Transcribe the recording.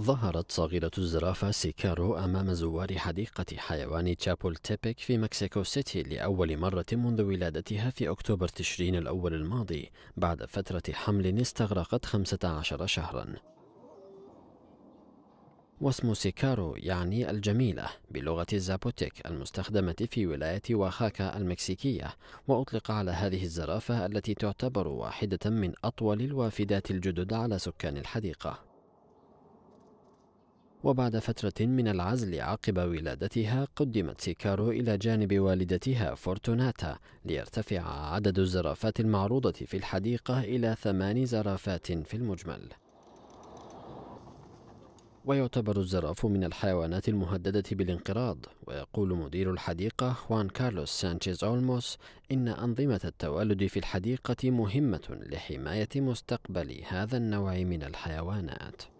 ظهرت صغيرة الزرافة سيكارو أمام زوار حديقة حيوان تشابول تيبك في مكسيكو سيتي لأول مرة منذ ولادتها في أكتوبر تشرين الأول الماضي بعد فترة حمل استغرقت 15 شهرا واسم سيكارو يعني الجميلة بلغة الزابوتيك المستخدمة في ولاية واخاكا المكسيكية وأطلق على هذه الزرافة التي تعتبر واحدة من أطول الوافدات الجدد على سكان الحديقة وبعد فترة من العزل عقب ولادتها قدمت سيكارو إلى جانب والدتها فورتوناتا ليرتفع عدد الزرافات المعروضة في الحديقة إلى ثمان زرافات في المجمل ويعتبر الزراف من الحيوانات المهددة بالانقراض ويقول مدير الحديقة خوان كارلوس سانشيز أولموس إن أنظمة التوالد في الحديقة مهمة لحماية مستقبل هذا النوع من الحيوانات